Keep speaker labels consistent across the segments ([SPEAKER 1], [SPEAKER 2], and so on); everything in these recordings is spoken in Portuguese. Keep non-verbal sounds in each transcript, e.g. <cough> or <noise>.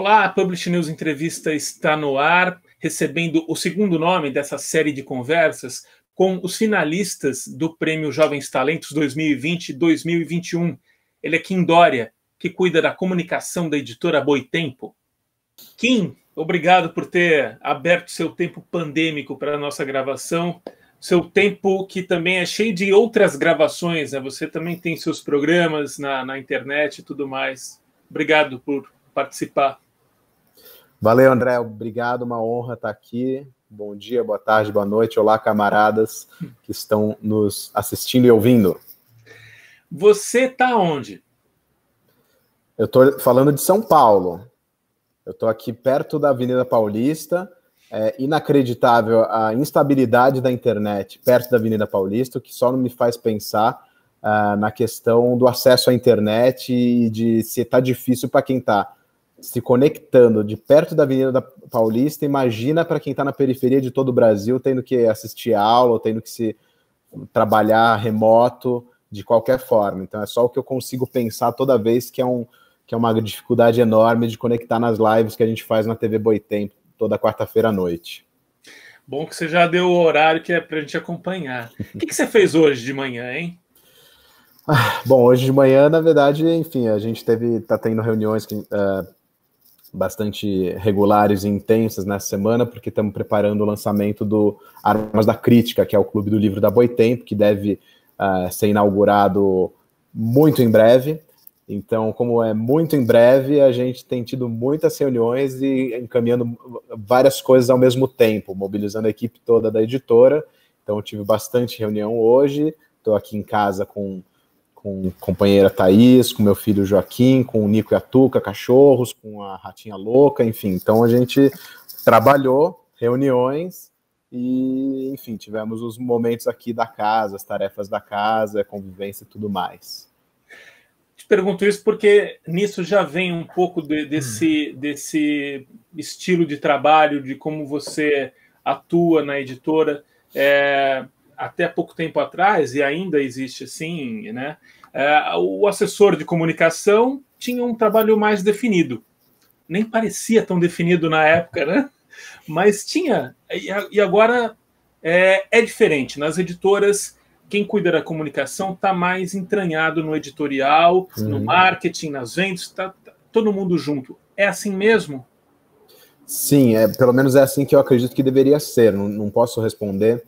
[SPEAKER 1] Olá, a Publish News Entrevista está no ar, recebendo o segundo nome dessa série de conversas com os finalistas do Prêmio Jovens Talentos 2020-2021. Ele é Kim Dória, que cuida da comunicação da editora Boitempo. Kim, obrigado por ter aberto seu tempo pandêmico para a nossa gravação seu tempo que também é cheio de outras gravações, né? Você também tem seus programas na, na internet e tudo mais. Obrigado por participar.
[SPEAKER 2] Valeu, André. Obrigado, uma honra estar aqui. Bom dia, boa tarde, boa noite. Olá, camaradas que estão nos assistindo e ouvindo.
[SPEAKER 1] Você está onde?
[SPEAKER 2] Eu estou falando de São Paulo. Eu estou aqui perto da Avenida Paulista. É inacreditável a instabilidade da internet perto da Avenida Paulista, o que só não me faz pensar uh, na questão do acesso à internet e de se está difícil para quem está se conectando de perto da Avenida da Paulista, imagina para quem está na periferia de todo o Brasil, tendo que assistir aula, tendo que se trabalhar remoto de qualquer forma. Então é só o que eu consigo pensar toda vez que é, um, que é uma dificuldade enorme de conectar nas lives que a gente faz na TV Boitempo toda quarta-feira à noite.
[SPEAKER 1] Bom que você já deu o horário que é para a gente acompanhar. <laughs> O que, que você fez hoje de manhã, hein?
[SPEAKER 2] Ah, bom, hoje de manhã, na verdade, enfim, a gente teve, tá tendo reuniões que, uh, bastante regulares e intensas nessa semana, porque estamos preparando o lançamento do Armas da Crítica, que é o clube do livro da Boitempo, que deve uh, ser inaugurado muito em breve. Então, como é muito em breve, a gente tem tido muitas reuniões e encaminhando várias coisas ao mesmo tempo, mobilizando a equipe toda da editora. Então, tive bastante reunião hoje. Estou aqui em casa com com a companheira Thaís, com meu filho Joaquim, com o Nico e a Tuca, cachorros, com a Ratinha Louca, enfim. Então a gente trabalhou, reuniões e, enfim, tivemos os momentos aqui da casa, as tarefas da casa,
[SPEAKER 1] convivência e tudo mais. Te pergunto isso porque nisso já vem um pouco de, desse, desse estilo de trabalho, de como você atua na editora. É até pouco tempo atrás, e ainda existe assim, né, é, o assessor de comunicação tinha um trabalho mais definido. Nem parecia tão definido na época, né? Mas tinha. E agora é, é diferente. Nas editoras, quem cuida da comunicação está mais entranhado no editorial, no marketing, nas vendas, está tá todo mundo junto. É assim mesmo?
[SPEAKER 2] Sim, é, pelo menos é assim que eu acredito que deveria ser. Não, não posso responder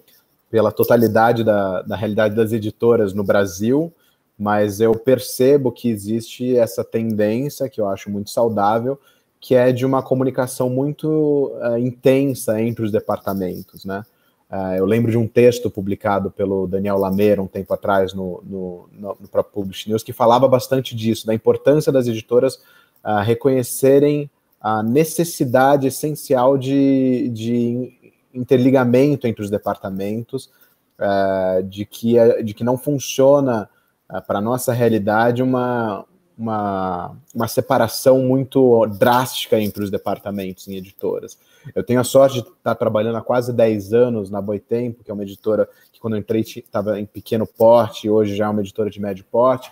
[SPEAKER 2] pela totalidade da, da realidade das editoras no Brasil, mas eu percebo que existe essa tendência, que eu acho muito saudável, que é de uma comunicação muito uh, intensa entre os departamentos, né? Uh, eu lembro de um texto publicado pelo Daniel Lameira um tempo atrás no, no, no, no próprio Publish News que falava bastante disso, da importância das editoras uh, reconhecerem a necessidade essencial de, de interligamento entre os departamentos, uh, de, que, uh, de que não funciona uh, eh, para a nossa realidade uma, uma, uma separação muito drástica entre os departamentos em editoras. Eu tenho a sorte de estar trabalhando há quase 10 anos na Boitempo, que é uma editora que quando eu entrei estava em pequeno porte, hoje já é uma editora de médio porte,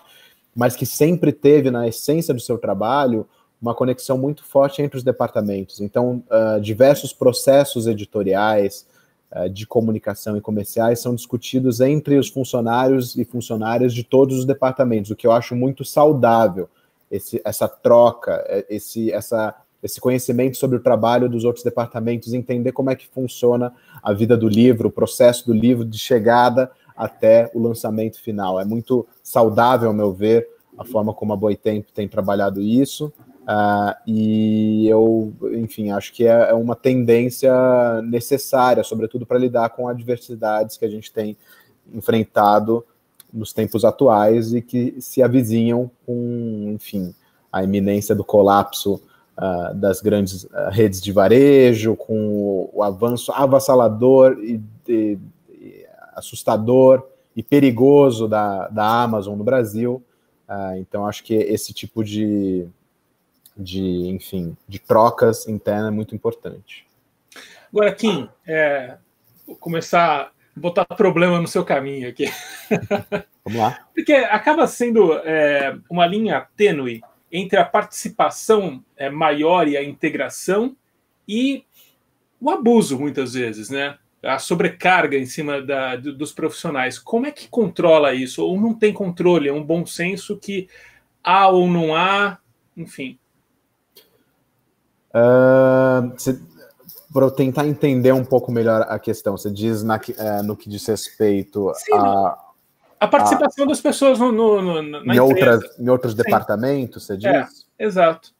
[SPEAKER 2] mas que sempre teve na essência do seu trabalho uma conexão muito forte entre os departamentos. Então, uh, diversos processos editoriais, uh, de comunicação e comerciais são discutidos entre os funcionários e funcionárias de todos os departamentos, o que eu acho muito saudável, esse, essa troca, é, esse, essa, esse conhecimento sobre o trabalho dos outros departamentos, entender como é que funciona a vida do livro, o processo do livro de chegada até o lançamento final. É muito saudável, ao meu ver, a forma como a Boitempo tem trabalhado isso Uh, e eu, enfim, acho que é, é uma tendência necessária, sobretudo para lidar com adversidades que a gente tem enfrentado nos tempos atuais e que se avizinham com, enfim, a iminência do colapso uh, das grandes uh, redes de varejo, com o, o avanço avassalador e, e, e, assustador e perigoso da, da Amazon no Brasil. então, acho que esse tipo de de, enfim, de trocas interna é muito importante.
[SPEAKER 1] Agora, Kim, é, vou começar a botar problema no seu caminho aqui. <laughs> Vamos lá. Porque acaba sendo é, uma linha tênue entre a participação é, maior e a integração e o abuso, muitas vezes, né? A sobrecarga em cima da, dos profissionais. Como é que controla isso? Ou não tem controle? É um bom senso que há ou não há? Enfim.
[SPEAKER 2] Uh, para eu tentar entender um pouco melhor a questão, você diz na, uh, no que diz respeito Sim, a,
[SPEAKER 1] a participação a, das pessoas no, no, no na em, empresa. outras,
[SPEAKER 2] em outros Sim. departamentos, você é, diz? É, exato.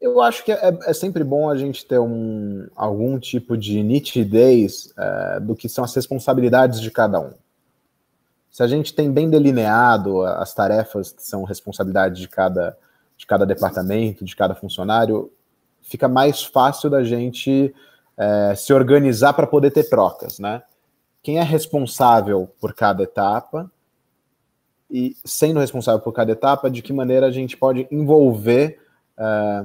[SPEAKER 2] Eu acho que é, é, é, sempre bom a gente ter um, algum tipo de nitidez eh, do que são as responsabilidades de cada um. Se a gente tem bem delineado as tarefas que são responsabilidade de cada, de cada departamento, de cada funcionário, fica mais fácil da gente é, se organizar para poder ter trocas, né? Quem é responsável por cada etapa e sendo responsável por cada etapa, de que maneira a gente pode envolver é,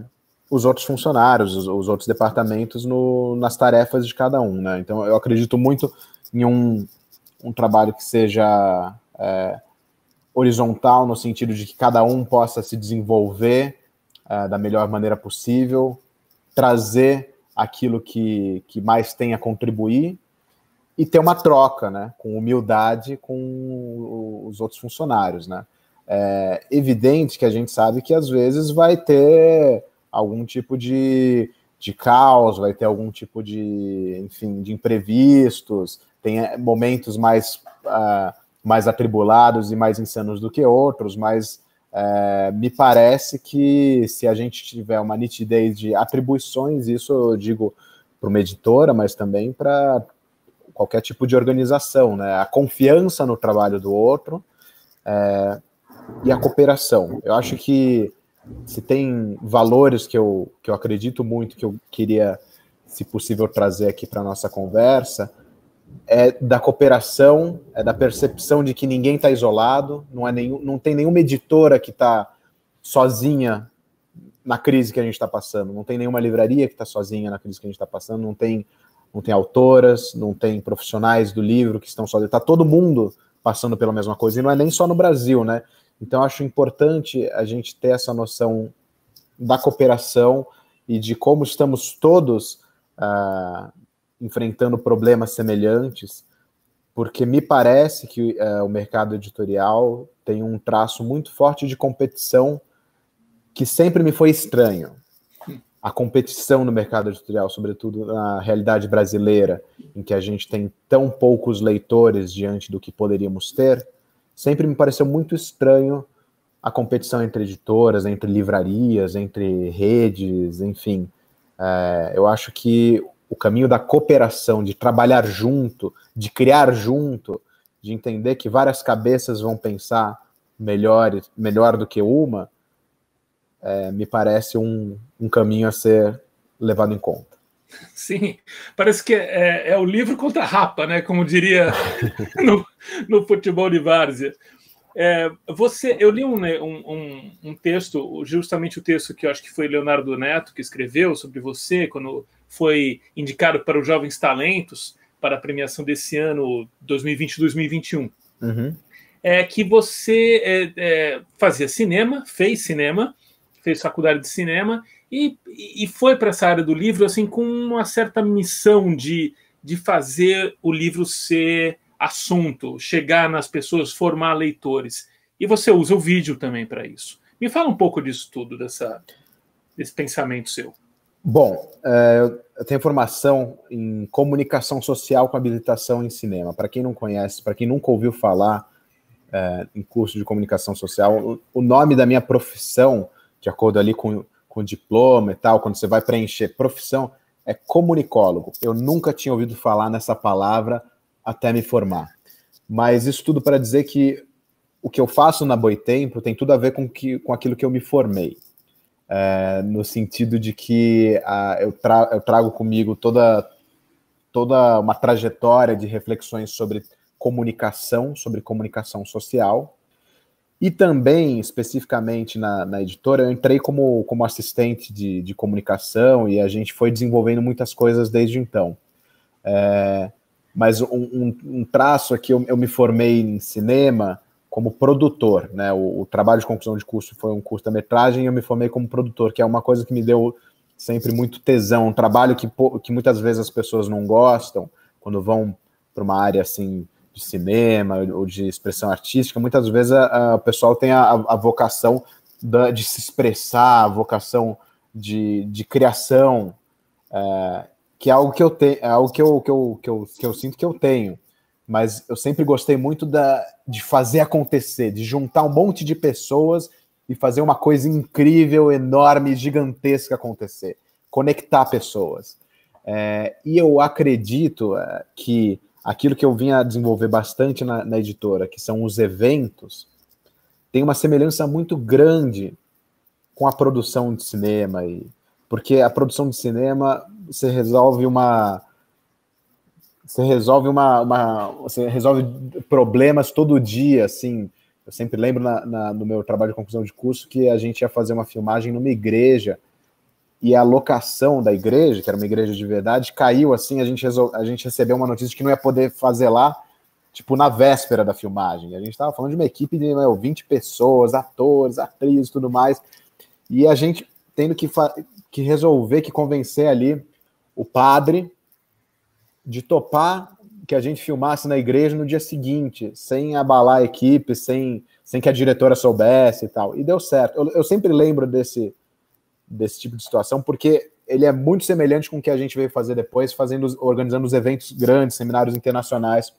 [SPEAKER 2] os outros funcionários, os, os outros departamentos no, nas tarefas de cada um, né? Então eu acredito muito em um, um trabalho que seja é, horizontal no sentido de que cada um possa se desenvolver é, da melhor maneira possível, trazer aquilo que, que mais tem a contribuir e ter uma troca, né, com humildade com os outros funcionários, né. É evidente que a gente sabe que às vezes vai ter algum tipo de, de caos, vai ter algum tipo de, enfim, de imprevistos, tem é, momentos mais, uh, mais atribulados e mais insanos do que outros, mas é, me parece que se a gente tiver uma nitidez de atribuições, isso eu digo para uma editora, mas também para qualquer tipo de organização, né? A confiança no trabalho do outro é, e a cooperação. Eu acho que se tem valores que eu, que eu acredito muito, que eu queria, se possível, trazer aqui para nossa conversa, é da cooperação, é da percepção de que ninguém está isolado, não, é nenhum, não tem nenhuma editora que está sozinha na crise que a gente está passando, não tem nenhuma livraria que está sozinha na crise que a gente está passando, não tem, não tem autoras, não tem profissionais do livro que estão sozinhos, está todo mundo passando pela mesma coisa, e não é nem só no Brasil, né? Então, acho importante a gente ter essa noção da cooperação e de como estamos todos uh, enfrentando problemas semelhantes, porque me parece que é, o mercado editorial tem um traço muito forte de competição que sempre me foi estranho. A competição no mercado editorial, sobretudo na realidade brasileira, em que a gente tem tão poucos leitores diante do que poderíamos ter, sempre me pareceu muito estranho a competição entre editoras, entre livrarias, entre redes, enfim. É, eu acho que o caminho da cooperação, de trabalhar junto, de criar junto, de entender que várias cabeças vão pensar melhor, melhor do que uma, é, me parece um, um caminho a ser levado em conta.
[SPEAKER 1] <laughs> Sim, parece que é, é o livro contra a rapa, né? como diria <laughs> no, no futebol de várzea. É, você, eu li né, um, um, um, texto, justamente o texto que eu acho que foi Leonardo Neto que escreveu sobre você, quando foi indicado para os Jovens Talentos para a premiação desse ano 2020-2021. Uhum. É que você é, é, fazia cinema, fez cinema, fez faculdade de cinema e, e foi para essa área do livro assim com uma certa missão de, de fazer o livro ser assunto, chegar nas pessoas, formar leitores. E você usa o vídeo também para isso. Me fala um pouco disso tudo, dessa, desse pensamento seu.
[SPEAKER 2] Bom, é, eu tenho formação em comunicação social com habilitação em cinema. Para quem não conhece, para quem nunca ouviu falar é, em curso de comunicação social, o nome da minha profissão, de acordo ali com, com o diploma e tal, quando você vai preencher profissão, é comunicólogo. Eu nunca tinha ouvido falar nessa palavra até me formar. Mas isso tudo para dizer que o que eu faço na Boitempo tem tudo a ver com, que, com aquilo que eu me formei é, no sentido de que a, eu, tra, eu trago comigo toda, toda uma trajetória de reflexões sobre comunicação, sobre comunicação social. E também, especificamente na, na editora, eu entrei como, como assistente de, de comunicação e a gente foi desenvolvendo muitas coisas desde então. É, mas um, um, um, traço aqui, é eu, eu me formei em cinema, como produtor, né? O, o, trabalho de conclusão de curso foi um curso da metragem e eu me formei como produtor, que é uma coisa que me deu sempre muito tesão, um trabalho que, que muitas vezes as pessoas não gostam quando vão para uma área assim de cinema ou de expressão artística, muitas vezes o pessoal tem a, a vocação da, de se expressar, a vocação de, de criação, é, que é algo que eu tenho, é algo que eu, que, eu, que, eu, que eu sinto que eu tenho mas eu sempre gostei muito da, de fazer acontecer, de juntar um monte de pessoas e fazer uma coisa incrível, enorme, gigantesca acontecer, conectar pessoas. É, e eu acredito é, que aquilo que eu vinha desenvolver bastante na, na editora, que são os eventos, tem uma semelhança muito grande com a produção de cinema e porque a produção de cinema você resolve uma você resolve uma, uma, Você resolve problemas todo dia, assim. Eu sempre lembro na, na, no meu trabalho de conclusão de curso que a gente ia fazer uma filmagem numa igreja e a locação da igreja, que era uma igreja de verdade, caiu assim. A gente, resol... a gente recebeu uma notícia que não ia poder fazer lá, tipo, na véspera da filmagem. A gente estava falando de uma equipe de meu, 20 pessoas, atores, atrizes tudo mais. E a gente tendo que, fa... que resolver, que convencer ali o padre de topar que a gente filmasse na igreja no dia seguinte, sem abalar a equipe, sem, sem que a diretora soubesse e tal. E deu certo. Eu, eu sempre lembro desse, desse tipo de situação, porque ele é muito semelhante com o que a gente veio fazer depois, fazendo, organizando os eventos grandes, seminários internacionais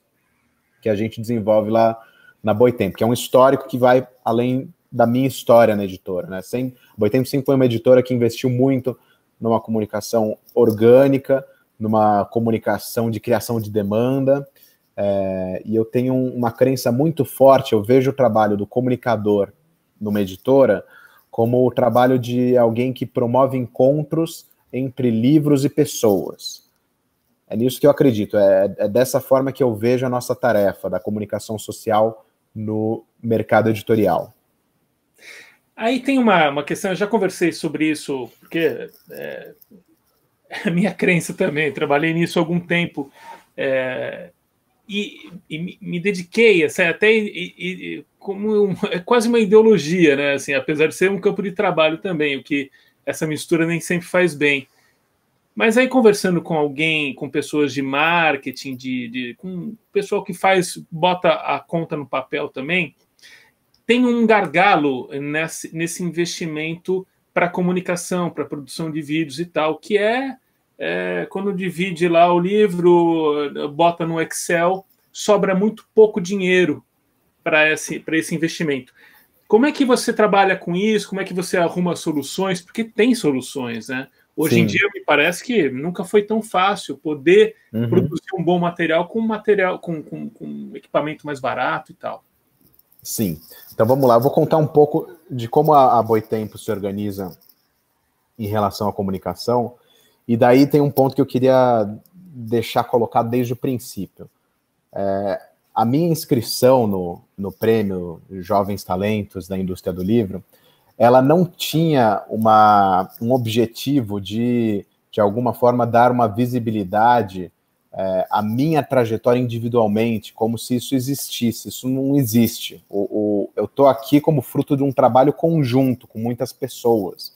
[SPEAKER 2] que a gente desenvolve lá na Boitempo, que é um histórico que vai além da minha história na editora. Né? Sem, Boitempo sempre foi uma editora que investiu muito numa comunicação orgânica, numa comunicação de criação de demanda. É, e eu tenho uma crença muito forte, eu vejo o trabalho do comunicador numa editora como o trabalho de alguém que promove encontros entre livros e pessoas. É nisso que eu acredito, é, é dessa forma que eu vejo a nossa tarefa da comunicação social no mercado editorial.
[SPEAKER 1] Aí tem uma, uma questão, eu já conversei sobre isso, porque é, <laughs> a minha crença também. Trabalhei nisso há algum tempo é, e, e, me dediquei, assim, até e, e, como um, é quase uma ideologia, né? Assim, apesar de ser um campo de trabalho também, o que essa mistura nem sempre faz bem. Mas aí conversando com alguém, com pessoas de marketing, de, de com pessoal que faz bota a conta no papel também, tem um gargalo nesse, nesse investimento para comunicação, para produção de vídeos e tal, que é é, quando divide lá o livro, bota no Excel, sobra muito pouco dinheiro para esse, esse investimento. Como é que você trabalha com isso? Como é que você arruma soluções? Porque tem soluções, né? Hoje Sim. em dia me parece que nunca foi tão fácil poder uhum. produzir um bom material com material com, com, com, equipamento mais barato e tal.
[SPEAKER 2] Sim. Então vamos lá, eu vou contar um pouco de como a, a Boitempo se organiza em relação à comunicação, e daí tem um ponto que eu queria deixar colocado desde o princípio. É, a minha inscrição no, no prêmio Jovens Talentos da Indústria do Livro, ela não tinha uma, um objetivo de, de alguma forma, dar uma visibilidade é, à minha trajetória individualmente, como se isso existisse. Isso não existe. O, o eu estou aqui como fruto de um trabalho conjunto com muitas pessoas.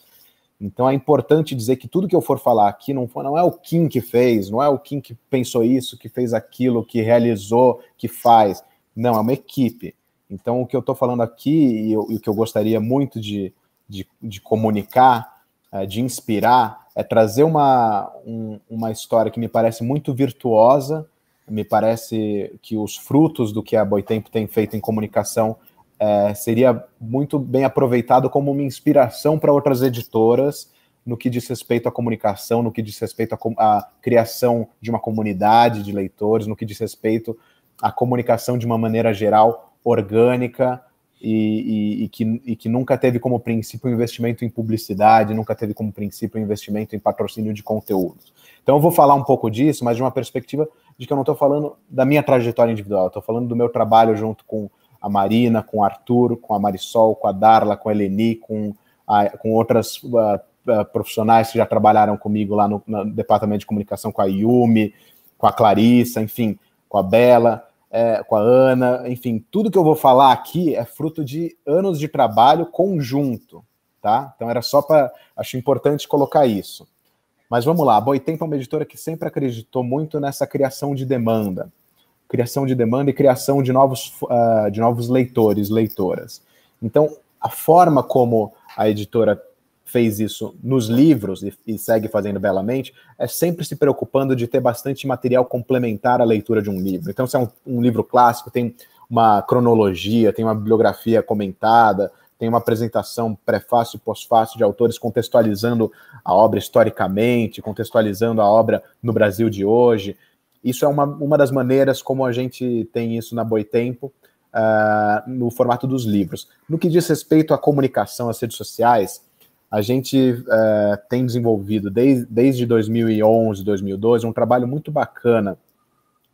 [SPEAKER 2] Então é importante dizer que tudo que eu for falar aqui não, não é o Kim que fez, não é o Kim que pensou isso, que fez aquilo, que realizou, que faz. Não, é uma equipe. Então o que eu estou falando aqui e, eu, e, o que eu gostaria muito de, de, de comunicar, é, de inspirar, é trazer uma, um, uma história que me parece muito virtuosa, me parece que os frutos do que a Boitempo tem feito em comunicação é, seria muito bem aproveitado como uma inspiração para outras editoras no que diz respeito à comunicação, no que diz respeito à, à criação de uma comunidade de leitores, no que diz respeito à comunicação de uma maneira geral, orgânica, e, e, e, que, e, que, nunca teve como princípio investimento em publicidade, nunca teve como princípio investimento em patrocínio de conteúdos. Então eu vou falar um pouco disso, mas de uma perspectiva de que eu não estou falando da minha trajetória individual, estou falando do meu trabalho junto com a Marina, com o Arthur, com a Marisol, com a Darla, com a Eleni, com, a, com outras uh, uh, profissionais que já trabalharam comigo lá no, no, departamento de comunicação, com a Yumi, com a Clarissa, enfim, com a Bela, é, com a Ana, enfim, tudo que eu vou falar aqui é fruto de anos de trabalho conjunto, tá? Então era só para, acho importante colocar isso. Mas vamos lá, a Boitempo é uma editora que sempre acreditou muito nessa criação de demanda criação de demanda e criação de novos, uh, de novos leitores, leitoras. Então, a forma como a editora fez isso nos livros e, e, segue fazendo belamente, é sempre se preocupando de ter bastante material complementar à leitura de um livro. Então, se é um, um livro clássico, tem uma cronologia, tem uma bibliografia comentada, tem uma apresentação prefácio e pós-fácio de autores contextualizando a obra historicamente, contextualizando a obra no Brasil de hoje. Isso é uma, uma das maneiras como a gente tem isso na Boitempo, uh, no formato dos livros. No que diz respeito à comunicação, às redes sociais, a gente uh, tem desenvolvido desde, desde 2011, 2012, um trabalho muito bacana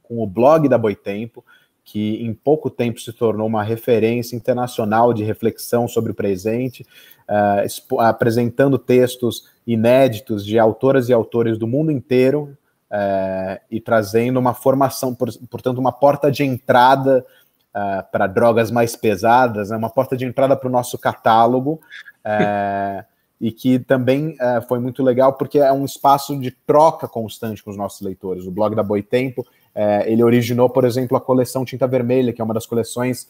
[SPEAKER 2] com o blog da Boitempo, que em pouco tempo se tornou uma referência internacional de reflexão sobre o presente, uh, apresentando textos inéditos de autoras e autores do mundo inteiro, é, e trazendo uma formação, portanto, uma porta de entrada é, para drogas mais pesadas, né, uma porta de entrada para o nosso catálogo, é, <laughs> e que também eh, foi muito legal porque é um espaço de troca constante com os nossos leitores. O blog da Boitempo, ele originou, por exemplo, a coleção Tinta Vermelha, que é uma das coleções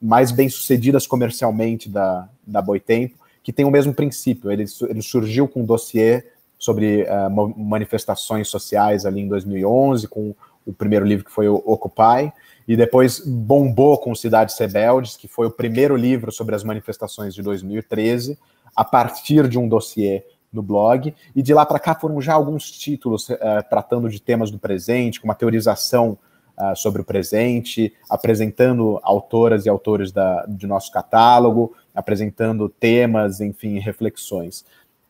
[SPEAKER 2] mais bem-sucedidas comercialmente da, da Boitempo, que tem o mesmo princípio. Ele, ele surgiu com um dossiê sobre uh, manifestações sociais ali em 2011, com o primeiro livro que foi o Occupy, e depois bombou com Cidades Rebeldes, que foi o primeiro livro sobre as manifestações de 2013, a partir de um dossiê no blog, e de lá para cá foram já alguns títulos uh, tratando de temas do presente, com uma teorização uh, sobre o presente, apresentando autoras e autores da, de nosso catálogo, apresentando temas, enfim, reflexões.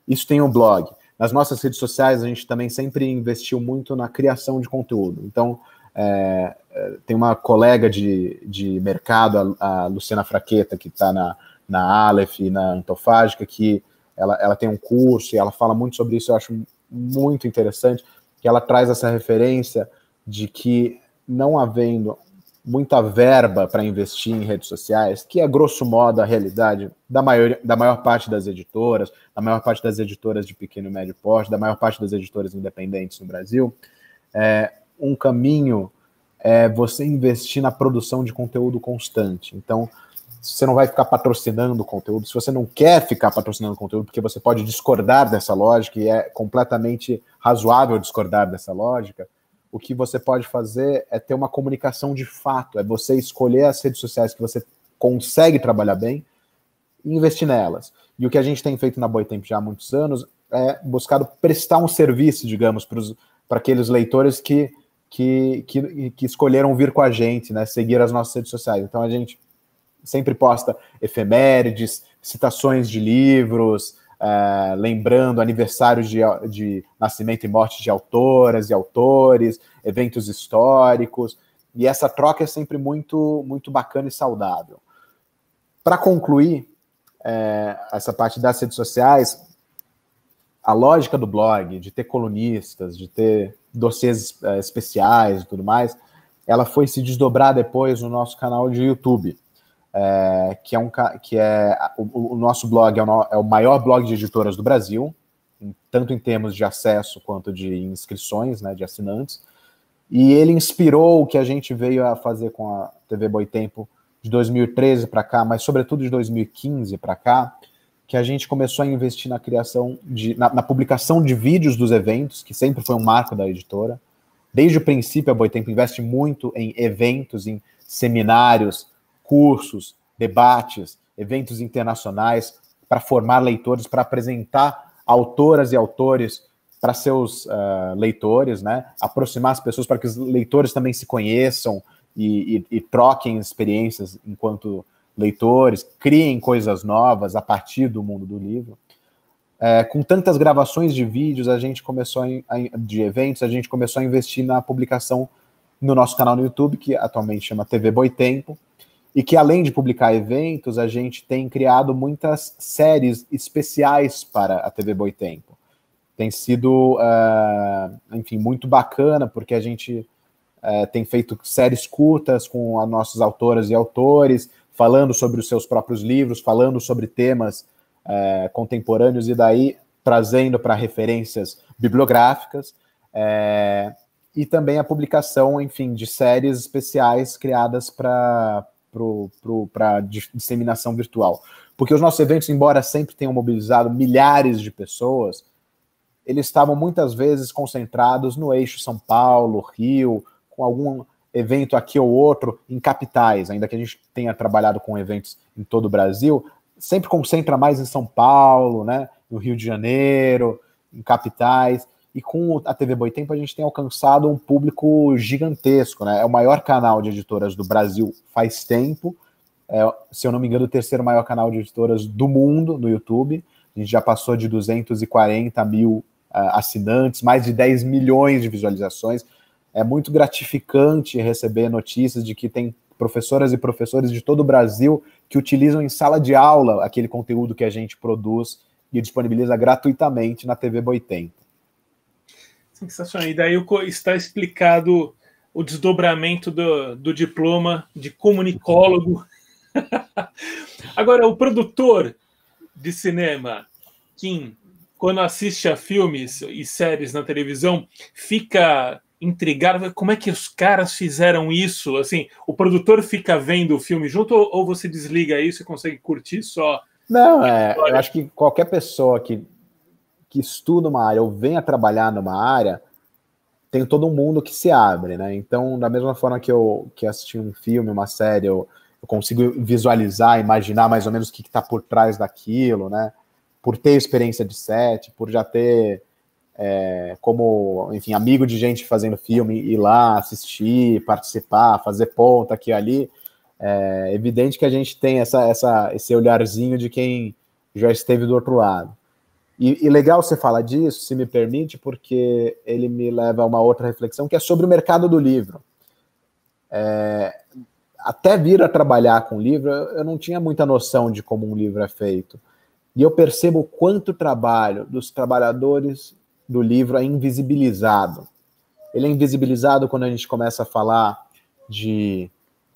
[SPEAKER 2] Isso tem o um blog. Nas nossas redes sociais, a gente também sempre investiu muito na criação de conteúdo. Então, é, é tem uma colega de, de mercado, a, a Luciana Fraqueta, que está na, na Aleph e na Antofágica, que ela, ela tem um curso e ela fala muito sobre isso, eu acho muito interessante, que ela traz essa referência de que não havendo muita verba para investir em redes sociais, que é grosso modo a realidade da maior, da maior parte das editoras, da maior parte das editoras de pequeno e médio porte, da maior parte das editoras independentes no Brasil, é, um caminho é você investir na produção de conteúdo constante. Então, você não vai ficar patrocinando conteúdo, se você não quer ficar patrocinando conteúdo, porque você pode discordar dessa lógica, e é completamente razoável discordar dessa lógica, o que você pode fazer é ter uma comunicação de fato, é você escolher as redes sociais que você consegue trabalhar bem e investir nelas. E o que a gente tem feito na Boitempo já há muitos anos é buscar prestar um serviço, digamos, para aqueles leitores que, que, que, que escolheram vir com a gente, né, seguir as nossas redes sociais. Então a gente sempre posta efemérides, citações de livros, uh, lembrando aniversários de, de nascimento e morte de autoras e autores, eventos históricos, e essa troca é sempre muito, muito bacana e saudável. Para concluir é, essa parte das redes sociais, a lógica do blog, de ter colunistas, de ter dossiês é, especiais e tudo mais, ela foi se desdobrar depois no nosso canal de YouTube é, que é um que é o, o nosso blog é o, é o, maior blog de editoras do Brasil, em, tanto em termos de acesso quanto de inscrições, né, de assinantes. E ele inspirou o que a gente veio a fazer com a TV Boitempo de 2013 para cá, mas sobretudo de 2015 para cá, que a gente começou a investir na criação de na, na, publicação de vídeos dos eventos, que sempre foi um marco da editora. Desde o princípio, a Boitempo investe muito em eventos, em seminários, cursos, debates, eventos internacionais para formar leitores, para apresentar autoras e autores para seus uh, leitores, né? Aproximar as pessoas para que os leitores também se conheçam e, e, e troquem experiências enquanto leitores, criem coisas novas a partir do mundo do livro. É, com tantas gravações de vídeos, a gente começou a, a, de eventos, a gente começou a investir na publicação no nosso canal no YouTube, que atualmente chama TV Boitempo, Tempo e que além de publicar eventos, a gente tem criado muitas séries especiais para a TV Boitempo. Tem sido, uh, enfim, muito bacana, porque a gente uh, tem feito séries curtas com as nossas autoras e autores, falando sobre os seus próprios livros, falando sobre temas uh, contemporâneos e daí trazendo para referências bibliográficas. e também a publicação, enfim, de séries especiais criadas para para disseminação virtual. Porque os nossos eventos, embora sempre tenham mobilizado milhares de pessoas, eles estavam muitas vezes concentrados no eixo São Paulo, Rio, com algum evento aqui ou outro em capitais, ainda que a gente tenha trabalhado com eventos em todo o Brasil, sempre concentra mais em São Paulo, né, no Rio de Janeiro, em capitais e com a TV Boitempo a gente tem alcançado um público gigantesco, né? É o maior canal de editoras do Brasil faz tempo, é, se eu não me engano, o terceiro maior canal de editoras do mundo no YouTube. A gente já passou de 240 mil uh, assinantes, mais de 10 milhões de visualizações. É muito gratificante receber notícias de que tem professoras e professores de todo o Brasil que utilizam em sala de aula aquele conteúdo que a gente produz e disponibiliza gratuitamente na TV Boitempo.
[SPEAKER 1] Sensacional. E daí está explicado o desdobramento do, do diploma de comunicólogo. <laughs> Agora, o produtor de cinema, Kim, quando assiste a filmes e séries na televisão, fica intrigado. Como é que os caras fizeram isso? Assim, o produtor fica vendo o filme junto ou, ou você desliga isso e consegue curtir só?
[SPEAKER 2] Não, é, eu acho que qualquer pessoa que que estuda uma área ou venha trabalhar numa área, tem todo um mundo que se abre, né? Então, da mesma forma que eu que assisti um filme, uma série, eu, eu consigo visualizar, imaginar mais ou menos o que está por trás daquilo, né? Por ter experiência de set, por já ter é, como, enfim, amigo de gente fazendo filme, ir lá assistir, participar, fazer ponta aqui e ali. É evidente que a gente tem essa, essa, esse olharzinho de quem já esteve do outro lado. E, e, legal você falar disso, se me permite, porque ele me leva a uma outra reflexão que é sobre o mercado do livro. É, até vir a trabalhar com livro, eu não tinha muita noção de como um livro é feito. E eu percebo quanto trabalho dos trabalhadores do livro é invisibilizado. Ele é invisibilizado quando a gente começa a falar de,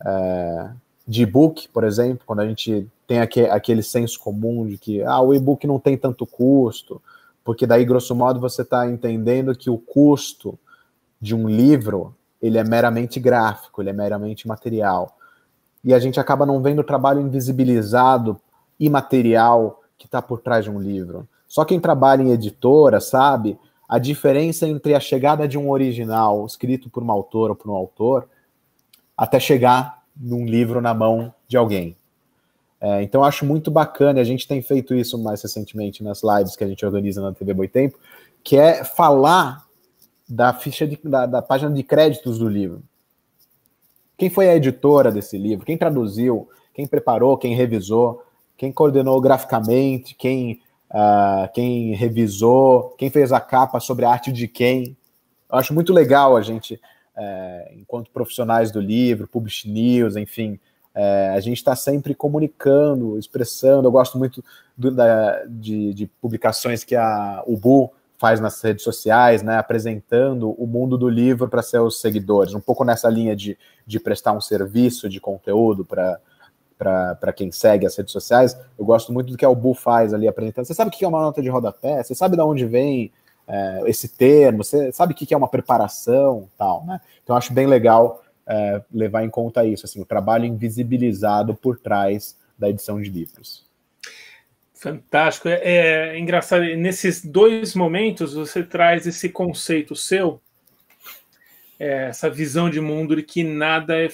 [SPEAKER 2] é, de e-book, por exemplo, quando a gente tem aquele, aquele senso comum de que ah, o e-book não tem tanto custo, porque daí, grosso modo, você está entendendo que o custo de um livro ele é meramente gráfico, ele é meramente material. E a gente acaba não vendo o trabalho invisibilizado, imaterial, que está por trás de um livro. Só quem trabalha em editora sabe a diferença entre a chegada de um original escrito por uma autora ou por um autor até chegar num livro na mão de alguém. É, então acho muito bacana, e a gente tem feito isso mais recentemente nas lives que a gente organiza na TV Boitempo, que é falar da ficha de, da, da página de créditos do livro. Quem foi a editora desse livro? Quem traduziu? Quem preparou? Quem revisou? Quem coordenou graficamente? Quem Uh, quem revisou, quem fez a capa sobre a arte de quem. Eu acho muito legal a gente, uh, enquanto profissionais do livro, Publish News, enfim, é, a gente está sempre comunicando, expressando. Eu gosto muito do, da, de, de, publicações que a Ubu faz nas redes sociais, né, apresentando o mundo do livro para seus seguidores, um pouco nessa linha de, de prestar um serviço de conteúdo para para quem segue as redes sociais, eu gosto muito do que a Ubu faz ali apresentando. Você sabe o que é uma nota de rodapé? Você sabe de onde vem é, esse termo? Você sabe o que é uma preparação? tal, né? Então, acho bem legal é, levar em conta isso, assim, o trabalho invisibilizado por trás da edição de livros.
[SPEAKER 1] Fantástico. É, é engraçado, nesses dois momentos você traz esse conceito seu, é, essa visão de mundo de que nada é.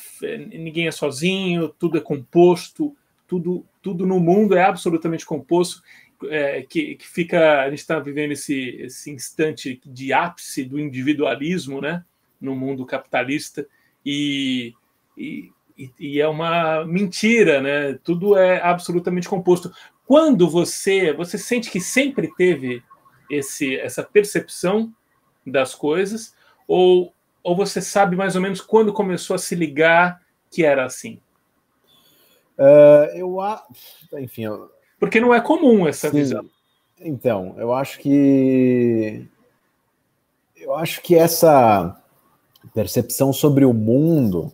[SPEAKER 1] ninguém é sozinho, tudo é composto, tudo, tudo no mundo é absolutamente composto. É, que, que, fica. A gente está vivendo esse, esse instante de ápice do individualismo né, no mundo capitalista e, e, e é uma mentira, né? Tudo é absolutamente composto. Quando você você sente que sempre teve esse essa percepção das coisas ou ou você sabe mais ou menos quando começou a se ligar que era assim?
[SPEAKER 2] Uh, eu a...
[SPEAKER 1] enfim, eu... porque não é comum essa Sim. visão.
[SPEAKER 2] Então, eu acho que eu acho que essa percepção sobre o mundo,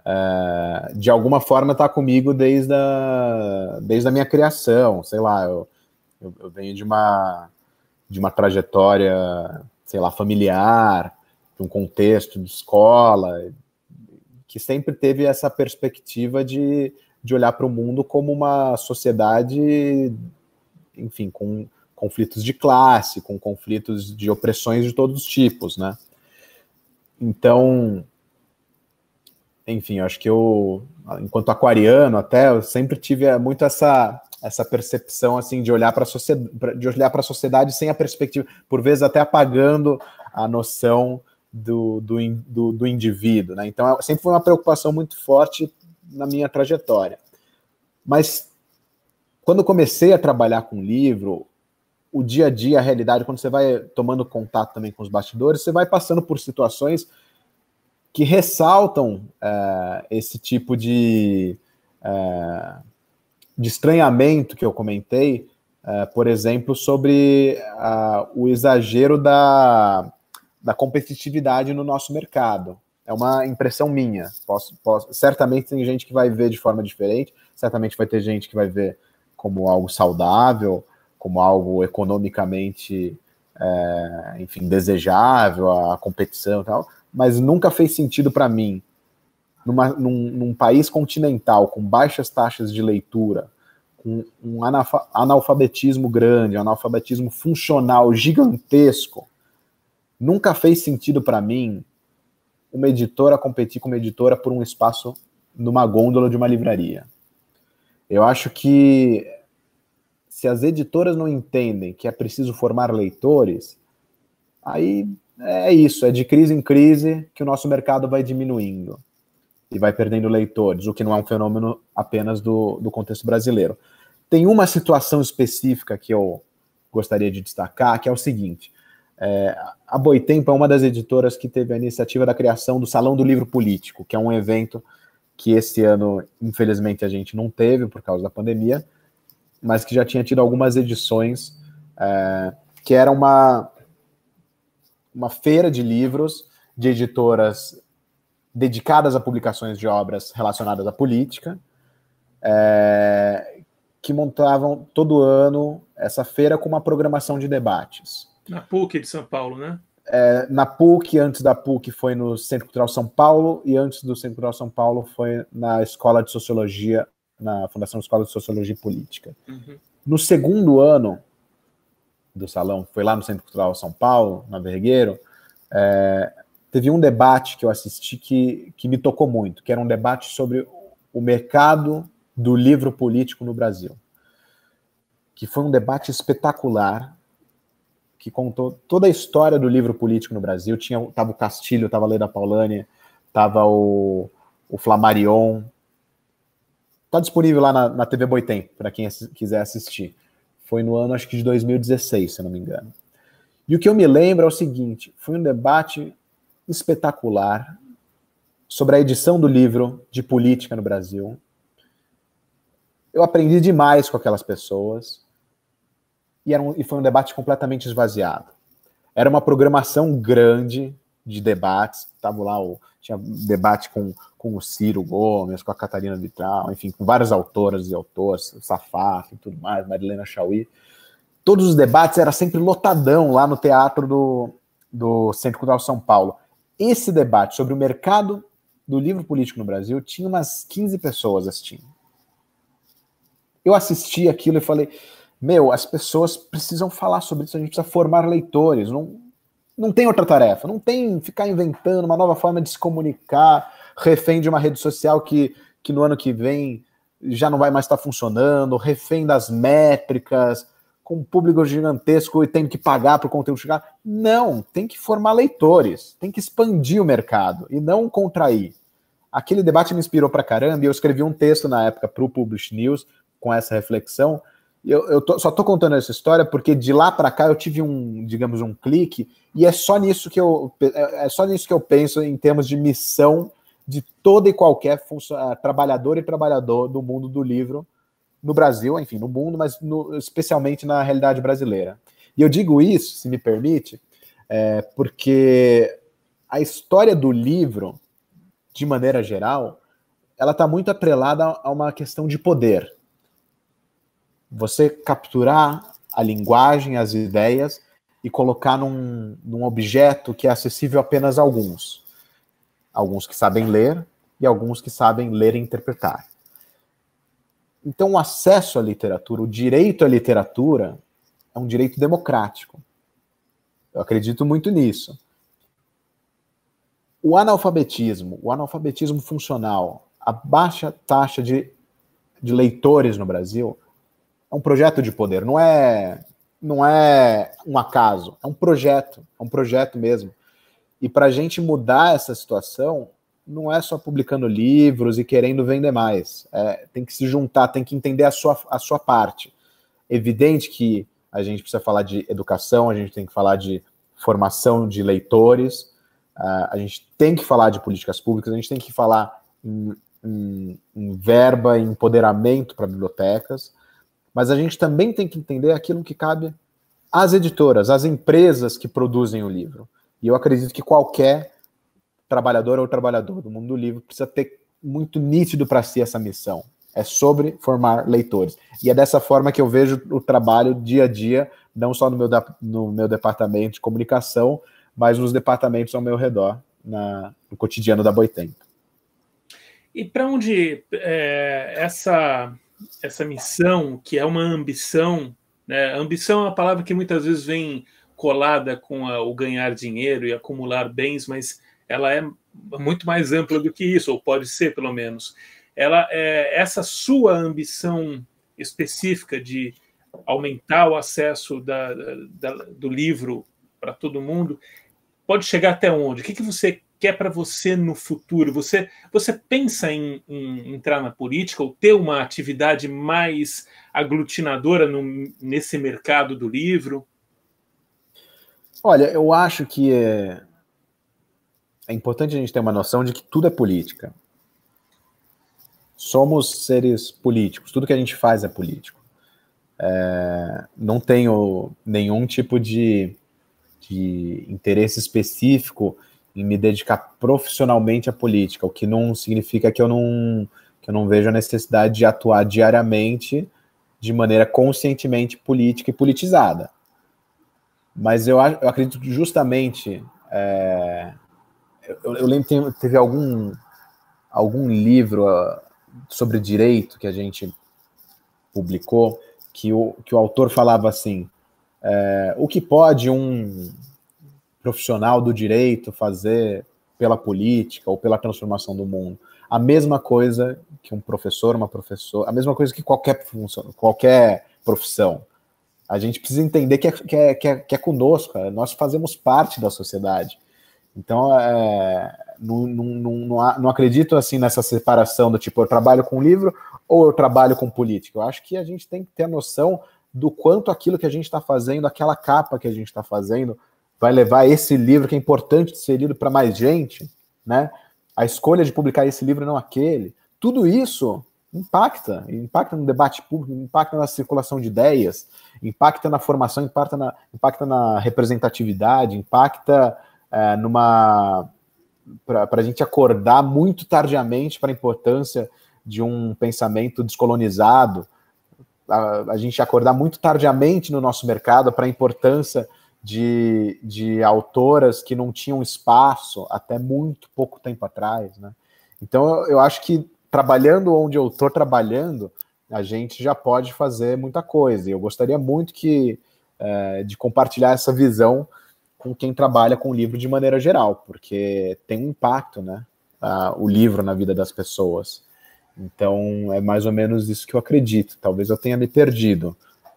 [SPEAKER 2] uh, de alguma forma está comigo desde a, desde a minha criação. Sei lá, eu, eu, eu, venho de uma, de uma trajetória, sei lá, familiar, de um contexto de escola, que sempre teve essa perspectiva de, de olhar para o mundo como uma sociedade, enfim, com conflitos de classe, com conflitos de opressões de todos os tipos, né? Então, enfim, acho que eu, enquanto aquariano até, eu sempre tive eh, muito essa essa percepção assim de olhar para a sociedade, de olhar para a sociedade sem a perspectiva, por vezes até apagando a noção do, do, do, do indivíduo, né? Então, é, sempre foi uma preocupação muito forte na minha trajetória. Mas quando comecei a trabalhar com livro, o dia a dia, a realidade, quando você vai tomando contato também com os bastidores, você vai passando por situações que ressaltam é, esse tipo de, é, de estranhamento que eu comentei, é, por exemplo, sobre o exagero da, da competitividade no nosso mercado. É uma impressão minha. Posso, posso, certamente tem gente que vai ver de forma diferente, certamente vai ter gente que vai ver como algo saudável, como algo economicamente, é, enfim, desejável, a competição e tal, mas nunca fez sentido para mim, numa, num, num, país continental com baixas taxas de leitura, com um analfabetismo grande, um analfabetismo funcional gigantesco, nunca fez sentido para mim uma editora competir com uma editora por um espaço numa gôndola de uma livraria. Eu acho que se as editoras não entendem que é preciso formar leitores, aí é isso, é de crise em crise que o nosso mercado vai diminuindo e vai perdendo leitores, o que não é um fenômeno apenas do, do contexto brasileiro. Tem uma situação específica que eu gostaria de destacar, que é o seguinte: é, a Boitempo é uma das editoras que teve a iniciativa da criação do Salão do Livro Político, que é um evento que esse ano, infelizmente, a gente não teve por causa da pandemia, mas que já tinha tido algumas edições, é, que era uma, uma feira de livros de editoras dedicadas a publicações de obras relacionadas à política, é, que montavam todo ano essa feira com uma programação de debates.
[SPEAKER 1] Na PUC de São Paulo, né?
[SPEAKER 2] É, na PUC, antes da PUC foi no Centro Cultural São Paulo, e antes do Centro Cultural São Paulo foi na Escola de Sociologia na Fundação Escola de Sociologia e Política. Uhum. No segundo ano do salão, foi lá no Centro Cultural São Paulo, na Vergueiro, é, teve um debate que eu assisti que, que me tocou muito, que era um debate sobre o mercado do livro político no Brasil. Que foi um debate espetacular, que contou toda a história do livro político no Brasil. Tinha, tava o Castilho, tava a Leda Paulani, tava o, o Flamarion, Está disponível lá na, na TV Boitempo, para quem quiser assistir. Foi no ano, acho que de 2016, se não me engano. E o que eu me lembro é o seguinte: foi um debate espetacular sobre a edição do livro de política no Brasil. Eu aprendi demais com aquelas pessoas e, um, e foi um debate completamente esvaziado. Era uma programação grande, de debates. Tava lá, o, tinha debate com, com o Ciro Gomes, com a Catarina Vitral, enfim, com várias autoras e autores, Safato e tudo mais, Marilena Chauí. Todos os debates era sempre lotadão lá no teatro do, do Centro Cultural São Paulo. Esse debate sobre o mercado do livro político no Brasil tinha umas 15 pessoas assistindo. Eu assisti aquilo e falei: Meu, as pessoas precisam falar sobre isso, a gente precisa formar leitores. Não, não tem outra tarefa, não tem ficar inventando uma nova forma de se comunicar, refém de uma rede social que, que no ano que vem já não vai mais estar funcionando, refém das métricas, com um público gigantesco e tem que pagar para o conteúdo chegar. Não, tem que formar leitores, tem que expandir o mercado e não contrair. Aquele debate me inspirou para caramba e eu escrevi um texto na época para o Publish News com essa reflexão eu, eu tô, só estou contando essa história porque de lá para cá eu tive um, digamos, um clique, e é só nisso que eu é, é só nisso que eu penso em termos de missão de todo e qualquer eh, trabalhador e trabalhador do mundo do livro no Brasil, enfim, no mundo, mas no, especialmente na realidade brasileira. E eu digo isso, se me permite, é, porque a história do livro, de maneira geral, ela está muito atrelada a uma questão de poder você capturar a linguagem, as ideias e colocar num, num objeto que é acessível apenas a alguns. Alguns que sabem ler e alguns que sabem ler e interpretar. Então, o acesso à literatura, o direito à literatura, é um direito democrático. Eu acredito muito nisso. O analfabetismo, o analfabetismo funcional, a baixa taxa de, de leitores no Brasil, é um projeto de poder, não é não é um acaso, é um projeto, é um projeto mesmo. E para a gente mudar essa situação, não é só publicando livros e querendo vender mais. É, tem que se juntar, tem que entender a sua, a sua parte. Evidente que a gente precisa falar de educação, a gente tem que falar de formação de leitores, a gente tem que falar de políticas públicas, a gente tem que falar em, em, em verba, em empoderamento para bibliotecas, mas a gente também tem que entender aquilo que cabe às editoras, às empresas que produzem o livro. E eu acredito que qualquer trabalhador ou trabalhador do mundo do livro precisa ter muito nítido para si essa missão. É sobre formar leitores. E é dessa forma que eu vejo o trabalho dia a dia, não só no meu, no meu departamento de comunicação, mas nos departamentos ao meu redor, na, no cotidiano da Boitempo.
[SPEAKER 1] E para onde é, essa essa missão, que é uma ambição, né? Ambição é uma palavra que muitas vezes vem colada com a, o ganhar dinheiro e acumular bens, mas ela é muito mais ampla do que isso, ou pode ser pelo menos. Ela é essa sua ambição específica de aumentar o acesso da, da, do livro para todo mundo pode chegar até onde? O que, que você que é para você no futuro? Você, você pensa em, em, entrar na política ou ter uma atividade mais aglutinadora no, nesse mercado do livro?
[SPEAKER 2] Olha, eu acho que é, é importante a gente ter uma noção de que tudo é política. Somos seres políticos, tudo que a gente faz é político. É, não tenho nenhum tipo de, de interesse específico em me dedicar profissionalmente à política, o que não significa que eu não, que eu não vejo a necessidade de atuar diariamente de maneira conscientemente política e politizada. Mas eu, eu acredito que justamente. É, eu, eu, lembro que teve algum, algum livro ah, sobre direito que a gente publicou, que o, que o autor falava assim: é, o que pode um profissional do direito fazer pela política ou pela transformação do mundo. A mesma coisa que um professor, uma professora, a mesma coisa que qualquer função, qualquer profissão. A gente precisa entender que é, que é, que é, que é conosco, é, nós fazemos parte da sociedade. Então, é, não, não, não, não, acredito assim nessa separação do tipo, eu trabalho com livro ou eu trabalho com política. Eu acho que a gente tem que ter a noção do quanto aquilo que a gente está fazendo, aquela capa que a gente está fazendo, vai levar esse livro que é importante de ser lido para mais gente, né? A escolha de publicar esse livro não aquele. Tudo isso impacta, impacta no debate público, impacta na circulação de ideias, impacta na formação, impacta na, impacta na representatividade, impacta é, numa para a gente acordar muito tardiamente para a importância de um pensamento descolonizado, a, a gente acordar muito tardiamente no nosso mercado para a importância de, de autoras que não tinham espaço até muito pouco tempo atrás, né? Então eu, acho que trabalhando onde eu estou trabalhando, a gente já pode fazer muita coisa. E eu gostaria muito que é, de compartilhar essa visão com quem trabalha com o livro de maneira geral, porque tem um impacto, né? o livro na vida das pessoas. Então é mais ou menos isso que eu acredito. Talvez eu tenha me perdido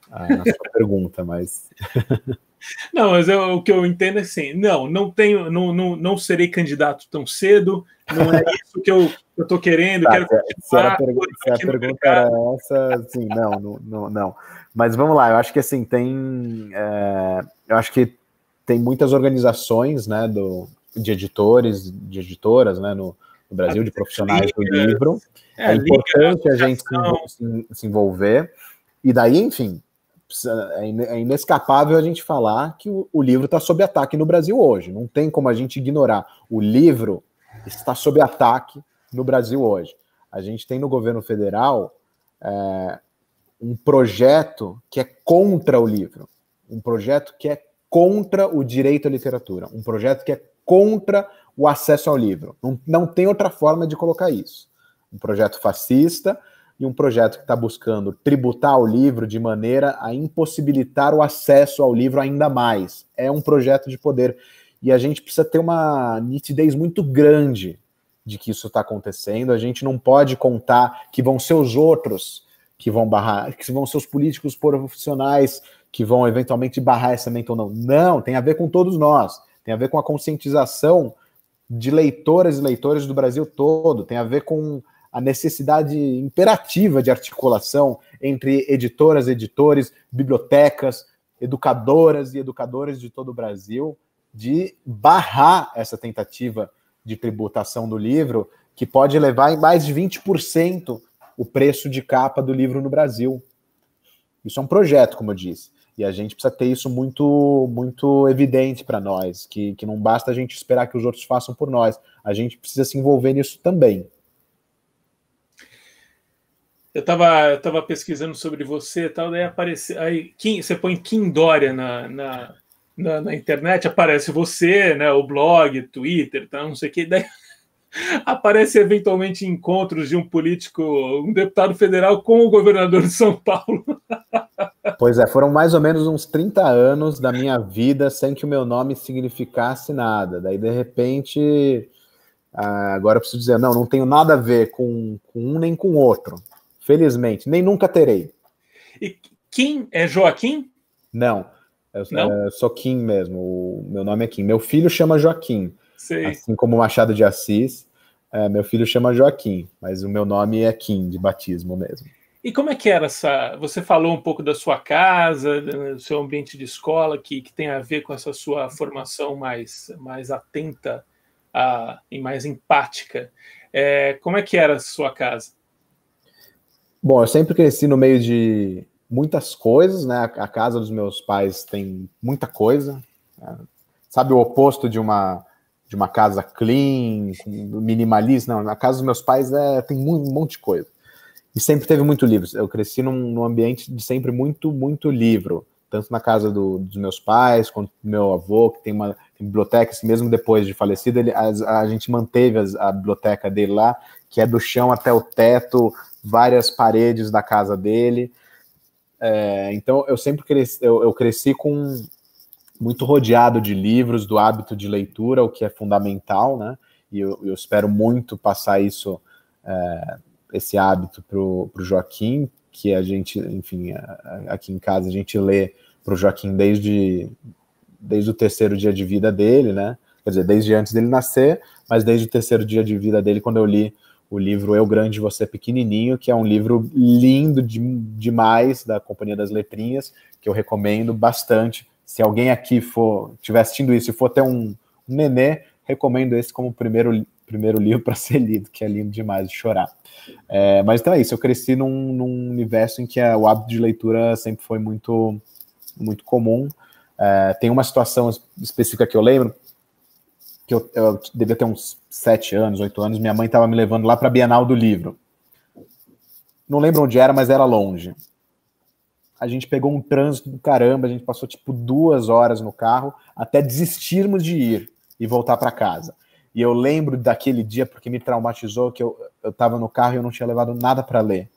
[SPEAKER 2] ah, na sua <laughs> pergunta, mas <laughs>
[SPEAKER 1] Não, mas eu, o que eu entendo é assim: não, não tenho, não, não, não serei candidato tão cedo, não é isso que eu estou querendo. Tá, quero se, a, se a
[SPEAKER 2] pergunta era essa, sim, não, não, não, não, Mas vamos lá, eu acho que assim, tem. É, eu acho que tem muitas organizações né, do, de editores, de editoras né, no, no Brasil, de profissionais do livro. É, é importante a gente se envolver. E daí, enfim, é, é inescapável a gente falar que o, livro está sob ataque no Brasil hoje. Não tem como a gente ignorar. O livro está sob ataque no Brasil hoje. A gente tem no governo federal é, um projeto que é contra o livro, um projeto que é contra o direito à literatura, um projeto que é contra o acesso ao livro. Não, não tem outra forma de colocar isso. Um projeto fascista e um projeto que está buscando tributar o livro de maneira a impossibilitar o acesso ao livro ainda mais. É um projeto de poder. E a gente precisa ter uma nitidez muito grande de que isso está acontecendo. A gente não pode contar que vão ser os outros que vão barrar, que vão ser os políticos profissionais que vão eventualmente barrar essa mente ou não. Não, tem a ver com todos nós. Tem a ver com a conscientização de leitoras e leitores do Brasil todo. Tem a ver com a necessidade imperativa de articulação entre editoras, editores, bibliotecas, educadoras e educadores de todo o Brasil, de barrar essa tentativa de tributação do livro, que pode levar em mais de 20% o preço de capa do livro no Brasil. Isso é um projeto, como eu disse. E a gente precisa ter isso muito muito evidente para nós, que, que não basta a gente esperar que os outros façam por nós. A gente precisa se envolver nisso também
[SPEAKER 1] eu estava eu tava pesquisando sobre você e tal, daí apareceu. Aí, Kim, você põe Kim na, na, na, na, internet, aparece você, né? O blog, Twitter, tá, não sei o que. Daí <laughs> aparece eventualmente encontros de um político, um deputado federal com o governador de São Paulo. <laughs>
[SPEAKER 2] Pois é, foram mais ou menos uns 30 anos da minha vida sem que o meu nome significasse nada. Daí, de repente, ah, agora eu preciso dizer, não, não tenho nada a ver com, com um nem com outro. Felizmente, nem nunca terei. E Kim é Joaquim? Não, eu é, é Não? sou Kim mesmo. O meu nome é Kim. Meu filho chama Joaquim, Sei. assim como Machado de Assis. É, meu filho chama Joaquim, mas o meu nome é Kim de batismo mesmo.
[SPEAKER 1] E como é que era essa? Você falou um pouco da sua casa, do seu ambiente de escola, que, que tem a ver com essa sua formação mais, mais atenta a, ah, e mais empática. É, como é que era a sua casa?
[SPEAKER 2] Bom, eu sempre cresci no meio de muitas coisas, né? A casa dos meus pais tem muita coisa. Né? Sabe o oposto de uma de uma casa clean, minimalista? Não, na casa dos meus pais é, tem um monte de coisa. E sempre teve muito livros. Eu cresci num, num ambiente de sempre muito, muito livro. Tanto na casa do, dos meus pais, quanto do meu avô, que tem uma tem biblioteca, mesmo depois de falecido, ele, a, a gente manteve as, a biblioteca dele lá, que é do chão até o teto, várias paredes da casa dele. É, então eu sempre cresci, eu, eu cresci com muito rodeado de livros, do hábito de leitura, o que é fundamental, né? E eu, eu espero muito passar isso, é, esse hábito para o Joaquim, que a gente, enfim, aqui em casa a gente lê para o Joaquim desde, desde o terceiro dia de vida dele, né? Quer dizer, desde antes dele nascer, mas desde o terceiro dia de vida dele, quando eu li o livro Eu Grande Você é Pequenininho, que é um livro lindo de, demais da Companhia das Letrinhas, que eu recomendo bastante. Se alguém aqui for estiver assistindo isso e for até um, um nenê, recomendo esse como primeiro, primeiro livro <laughs> para ser lido, que é lindo demais de chorar. É, mas então é isso, eu cresci num, num universo em que a, o hábito de leitura sempre foi muito, muito comum. É, tem uma situação específica que eu lembro, que eu, eu devia ter uns sete anos, oito anos, minha mãe estava me levando lá para a Bienal do Livro. Não lembro onde era, mas era longe. A gente pegou um trânsito do caramba, a gente passou tipo duas horas no carro até desistirmos de ir e voltar para casa. E eu lembro daquele dia porque me traumatizou que eu estava no carro e eu não tinha levado nada para ler.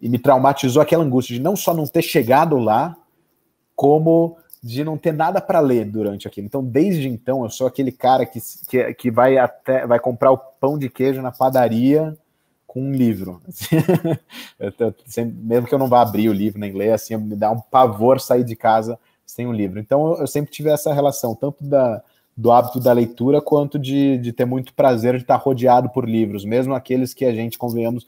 [SPEAKER 2] E me traumatizou aquela angústia de não só não ter chegado lá, como de não ter nada para ler durante aquilo. Então, desde então, eu sou aquele cara que, que, que, vai até vai comprar o pão de queijo na padaria com um livro. <laughs> sempre, mesmo que eu não vá abrir o livro nem ler, assim, me dá um pavor sair de casa sem um livro. Então, eu, eu sempre tive essa relação, tanto da, do hábito da leitura, quanto de, de ter muito prazer de estar rodeado por livros, mesmo aqueles que a gente, convenhamos,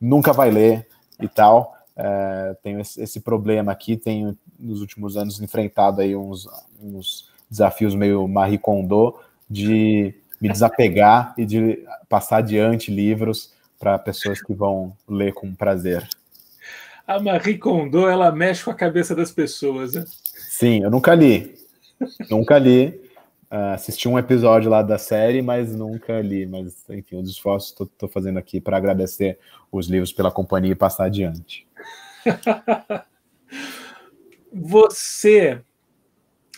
[SPEAKER 2] nunca vai ler e tal. É, tenho esse, esse problema aqui, tenho nos últimos anos enfrentado aí uns, uns desafios meio Marie Kondo de me desapegar e de passar adiante livros para pessoas que vão ler com prazer.
[SPEAKER 1] A Marie Kondo, ela mexe com a cabeça das pessoas, né?
[SPEAKER 2] Sim, eu nunca li. nunca li. Uh, assisti um episódio lá da série, mas nunca li. Mas, enfim, os esforços que estou fazendo aqui para agradecer os livros pela companhia e passar adiante. <laughs>
[SPEAKER 1] Você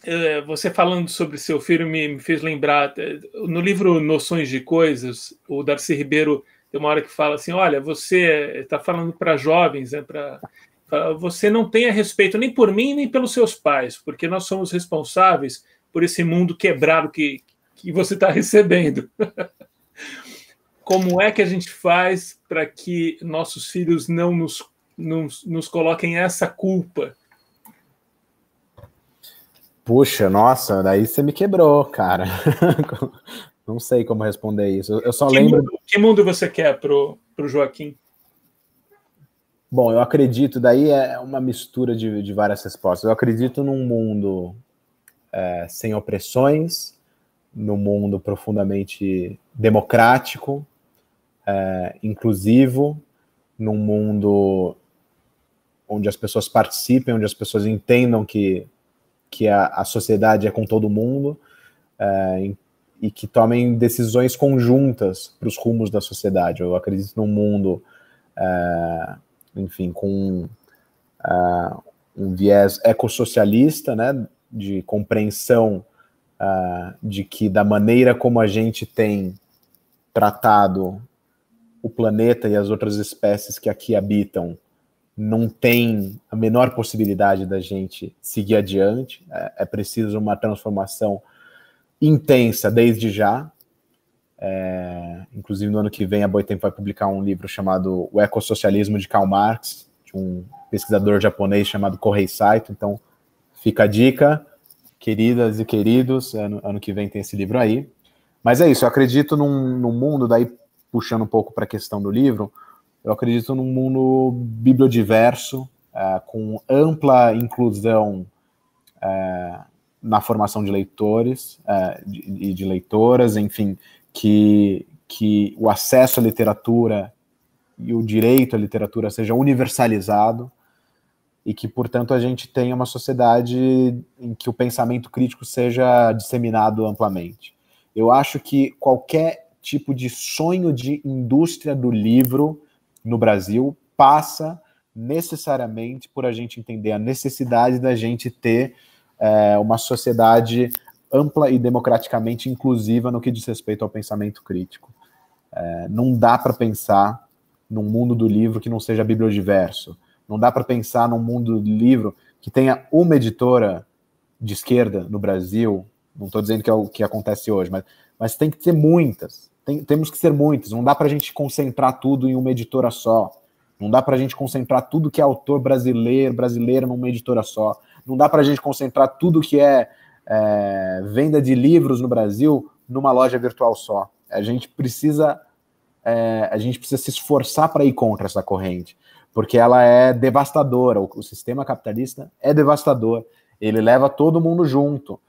[SPEAKER 1] é, você falando sobre seu filho me, fez lembrar é, no livro Noções de Coisas o Darcy Ribeiro tem uma hora que fala assim olha você está falando para jovens né, para você não tenha respeito nem por mim nem pelos seus pais porque nós somos responsáveis por esse mundo quebrado que que você está recebendo <laughs> como é que a gente faz para que nossos filhos não nos, nos, nos coloquem essa culpa
[SPEAKER 2] Puxa, nossa, daí você me quebrou, cara. <laughs> Não sei como responder isso. Eu só que lembro. Mundo,
[SPEAKER 1] que mundo você quer pro, pro Joaquim?
[SPEAKER 2] Bom, eu acredito, daí é uma mistura de, de várias respostas. Eu acredito num mundo é, sem opressões, num mundo profundamente democrático, é, inclusivo, num mundo onde as pessoas participem, onde as pessoas entendam que que a, a sociedade é com todo mundo é, e que tomem decisões conjuntas para os rumos da sociedade. Eu acredito num mundo, é, enfim, com é, um viés ecossocialista, né, de compreensão é, de que da maneira como a gente tem tratado o planeta e as outras espécies que aqui habitam, não tem a menor possibilidade da gente seguir adiante. É, é preciso uma transformação intensa desde já. É, inclusive, no ano que vem, a Boitempo vai publicar um livro chamado O Ecossocialismo de Karl Marx, de um pesquisador japonês chamado Kohei Saito. Então, fica a dica, queridas e queridos, ano, é, ano que vem tem esse livro aí. Mas é isso, eu acredito num, num mundo, daí puxando um pouco para a questão do livro, eu acredito num mundo bibliodiverso, uh, com ampla inclusão uh, na formação de leitores é, e de, de, leitoras, enfim, que, que o acesso à literatura e o direito à literatura seja universalizado e que, portanto, a gente tenha uma sociedade em que o pensamento crítico seja disseminado amplamente. Eu acho que qualquer tipo de sonho de indústria do livro no Brasil passa necessariamente por a gente entender a necessidade da gente ter é, uma sociedade ampla e democraticamente inclusiva no que diz respeito ao pensamento crítico. É, não dá para pensar num mundo do livro que não seja bibliodiverso. Não dá para pensar num mundo do livro que tenha uma editora de esquerda no Brasil. Não estou dizendo que é o que acontece hoje, mas, mas tem que ter muitas tem, temos que ser muitos. Não dá para a gente concentrar tudo em uma editora só. Não dá para a gente concentrar tudo que é autor brasileiro, brasileiro numa editora só. Não dá para a gente concentrar tudo que é, é, venda de livros no Brasil numa loja virtual só. A gente precisa é, a gente precisa se esforçar para ir contra essa corrente, porque ela é devastadora. O, o sistema capitalista é devastador. Ele leva todo mundo junto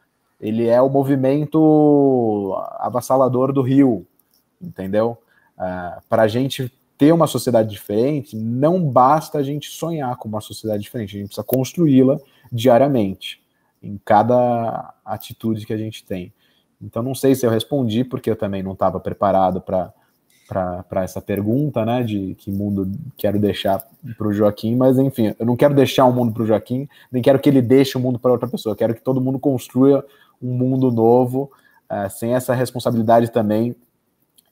[SPEAKER 2] ele é o movimento avassalador do Rio, entendeu? Uh, ah, Para a gente ter uma sociedade diferente, não basta a gente sonhar com uma sociedade diferente, a gente precisa construí-la diariamente, em cada atitude que a gente tem. Então, não sei se eu respondi, porque eu também não estava preparado para para essa pergunta, né, de que mundo quero deixar para o Joaquim, mas enfim, eu não quero deixar o um mundo para o Joaquim, nem quero que ele deixe o um mundo para outra pessoa, eu quero que todo mundo construa um mundo novo, uh, sem essa responsabilidade também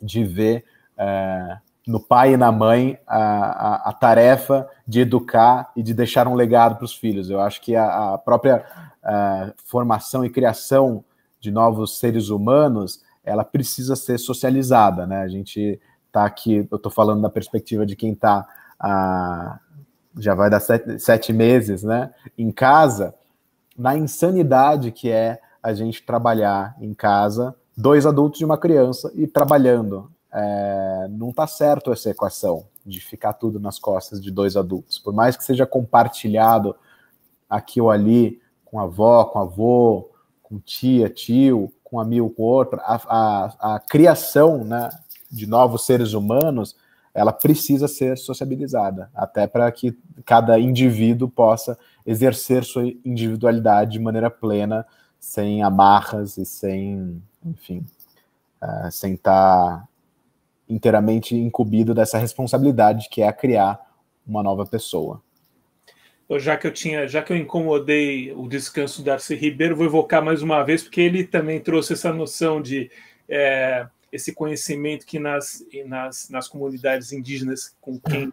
[SPEAKER 2] de ver é, no pai e na mãe a, a, a, tarefa de educar e de deixar um legado para os filhos. Eu acho que a, a própria a é, formação e criação de novos seres humanos ela precisa ser socializada, né? A gente tá aqui, eu estou falando da perspectiva de quem está já vai dar sete, sete, meses, né? Em casa, na insanidade que é a gente trabalhar em casa dois adultos e uma criança e trabalhando. É, não está certo essa equação de ficar tudo nas costas de dois adultos. Por mais que seja compartilhado aqui ou ali com a avó, com avô, com tia, tio, com amigo, com outro, a, a, a criação né, de novos seres humanos ela precisa ser sociabilizada, até para que cada indivíduo possa exercer sua individualidade de maneira plena sem amarras e sem, enfim, uh, sem estar tá inteiramente incumbido dessa responsabilidade que é criar uma nova pessoa.
[SPEAKER 1] Então, já que eu tinha, já que eu incomodei o descanso do Darcy Ribeiro, vou evocar mais uma vez porque ele também trouxe essa noção de é, esse conhecimento que nas, nas, nas comunidades indígenas com quem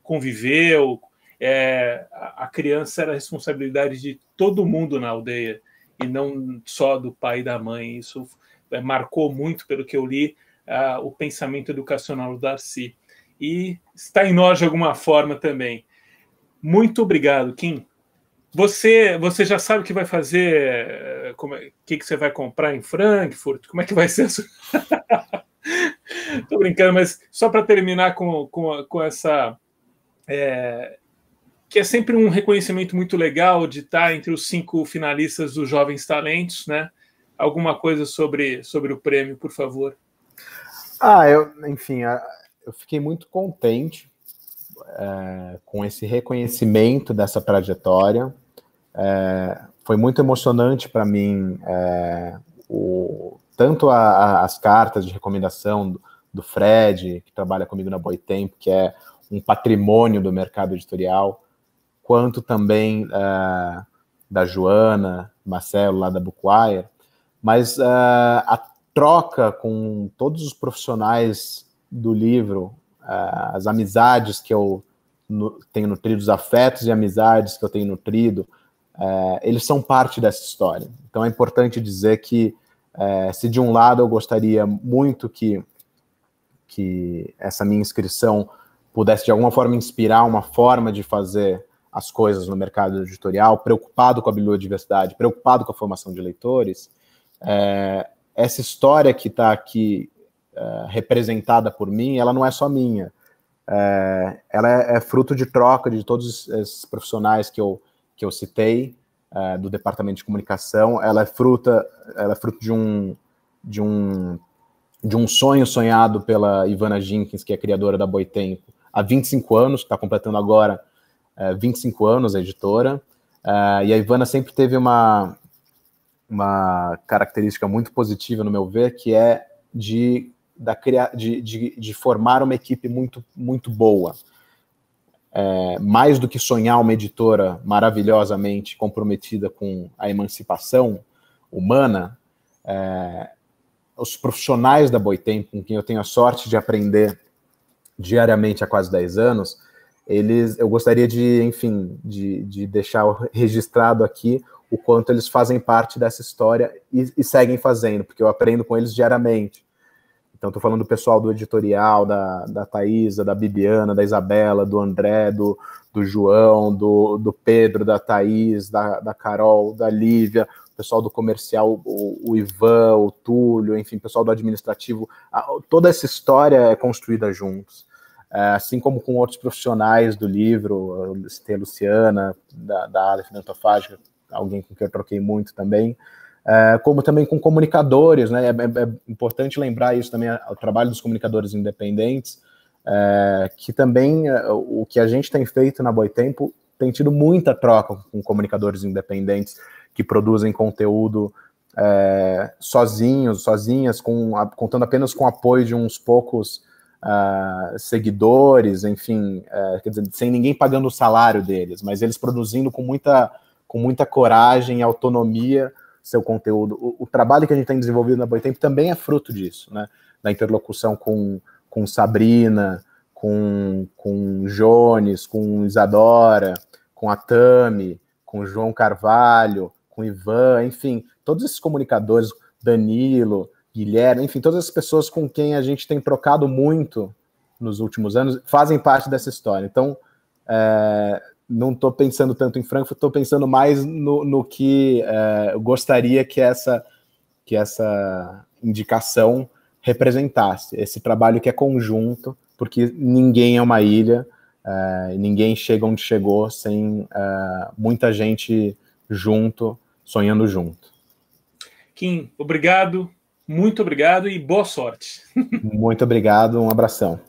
[SPEAKER 1] conviveu, é, a criança era a responsabilidade de todo mundo na aldeia e não só do pai e da mãe. Isso é, marcou muito, pelo que eu li, uh, o pensamento educacional do Darcy. E está em nós de alguma forma também. Muito obrigado, Kim. Você, você já sabe o que vai fazer, eh, o é, que, que você vai comprar em Frankfurt? Como é que vai ser Estou <laughs> Tô brincando, mas só para terminar com, com, com essa é, que é sempre um reconhecimento muito legal de estar entre os cinco finalistas dos Jovens Talentos, né? Alguma coisa sobre, sobre o prêmio, por favor.
[SPEAKER 2] Ah, eu, enfim, eu fiquei muito contente é, com esse reconhecimento dessa trajetória. É, foi muito emocionante para mim é, o, tanto a, a, as cartas de recomendação do, do, Fred, que trabalha comigo na Boitempo, que é um patrimônio do mercado editorial, quanto também uh, da Joana, Marcelo, lá da Buquire, mas uh, a troca com todos os profissionais do livro, uh, as amizades que eu no, tenho nutrido, os afetos e amizades que eu tenho nutrido, eles são parte dessa história. Então é importante dizer que, se de um lado eu gostaria muito que, que essa minha inscrição pudesse de alguma forma inspirar uma forma de fazer as coisas no mercado editorial, preocupado com a biodiversidade, preocupado com a formação de leitores, é, essa história que está aqui é, representada por mim, ela não é só minha. É, ela é, é fruto de troca de todos esses profissionais que eu, que eu citei é, do departamento de comunicação. Ela é fruta, ela é fruto de um de um de um sonho sonhado pela Ivana Jenkins, que é criadora da Boitempo, há 25 anos, está completando agora uh, é, 25 anos, a editora, é, e a Ivana sempre teve uma, uma característica muito positiva, no meu ver, que é de, da, de, de, de formar uma equipe muito, muito boa. É, mais do que sonhar uma editora maravilhosamente comprometida com a emancipação humana, é, os profissionais da Boitempo, com quem eu tenho a sorte de aprender diariamente há quase 10 anos, eles, eu gostaria de, enfim, de, de deixar registrado aqui o quanto eles fazem parte dessa história e, e seguem fazendo, porque eu aprendo com eles diariamente. Então, estou falando do pessoal do editorial, da, da Thaisa, da Bibiana, da Isabela, do André, do, do João, do, do Pedro, da Thaís, da, da Carol, da Lívia, o pessoal do comercial, o, o Ivan, o Túlio, enfim, o pessoal do administrativo. A, toda essa história é construída juntos. É, assim como com outros profissionais do livro, tem a Luciana, da, da área alguém com quem eu troquei muito também, é, como também com comunicadores, né? É, é, é importante lembrar isso também, o trabalho dos comunicadores independentes, é, que também o que a gente tem feito na Boitempo tem tido muita troca com comunicadores independentes que produzem conteúdo é, sozinhos, sozinhas, com, contando apenas com o apoio de uns poucos uh, seguidores, enfim, uh, quer dizer, sem ninguém pagando o salário deles, mas eles produzindo com muita, com muita coragem e autonomia seu conteúdo. O, o, trabalho que a gente tem desenvolvido na Boitempo também é fruto disso, né? Da interlocução com, com Sabrina, com, com Jones, com Isadora, com a Tami, com João Carvalho, com Ivan, enfim, todos esses comunicadores, Danilo, Guilherme, enfim, todas as pessoas com quem a gente tem trocado muito nos últimos anos fazem parte dessa história. Então, é, não estou pensando tanto em Frankfurt, estou pensando mais no, no que é, eu gostaria que essa, que essa indicação representasse, esse trabalho que é conjunto, porque ninguém é uma ilha, é, ninguém chega onde chegou sem é, muita gente junto, sonhando junto.
[SPEAKER 1] Kim, obrigado muito obrigado e boa sorte.
[SPEAKER 2] Muito obrigado, um abração.